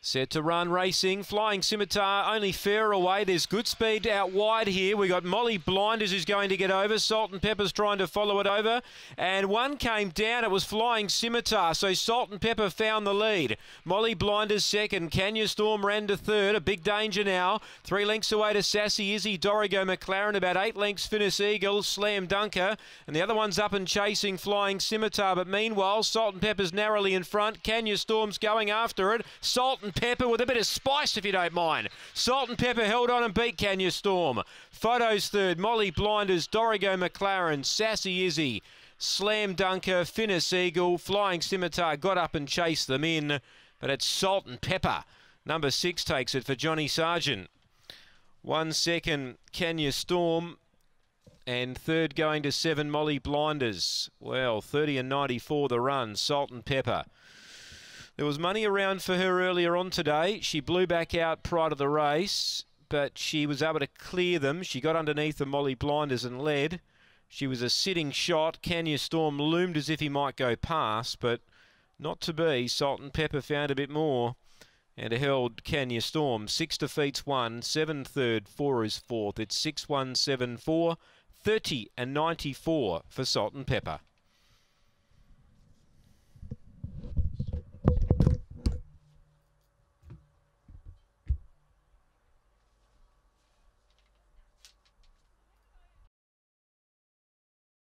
Set to run, racing, flying scimitar, only fair away. There's good speed out wide here. We got Molly Blinders who's going to get over. Salt and Pepper's trying to follow it over. And one came down. It was flying scimitar. So Salt and Pepper found the lead. Molly Blinders second. Kenya Storm ran to third. A big danger now. Three lengths away to Sassy Izzy. Dorigo McLaren about eight lengths. Finnish Eagle, Slam Dunker. And the other one's up and chasing flying scimitar. But meanwhile, Salt and Pepper's narrowly in front. Kenya Storm's going after it. Salt and and Pepper with a bit of spice, if you don't mind. Salt and Pepper held on and beat Kenya Storm. Photos third, Molly Blinders, Dorigo McLaren, Sassy Izzy, Slam Dunker, Finnis Eagle, Flying Scimitar got up and chased them in, but it's Salt and Pepper. Number six takes it for Johnny Sargent. One second, Kenya Storm. And third going to seven, Molly Blinders. Well, 30 and 94 the run, Salt and Pepper. There was money around for her earlier on today. She blew back out prior to the race, but she was able to clear them. She got underneath the Molly Blinders and led. She was a sitting shot. Kenya Storm loomed as if he might go past, but not to be. Salt and Pepper found a bit more and held Kenya Storm. Six defeats one, seven third, four is fourth. It's six one seven four, thirty and ninety four for Salt and Pepper.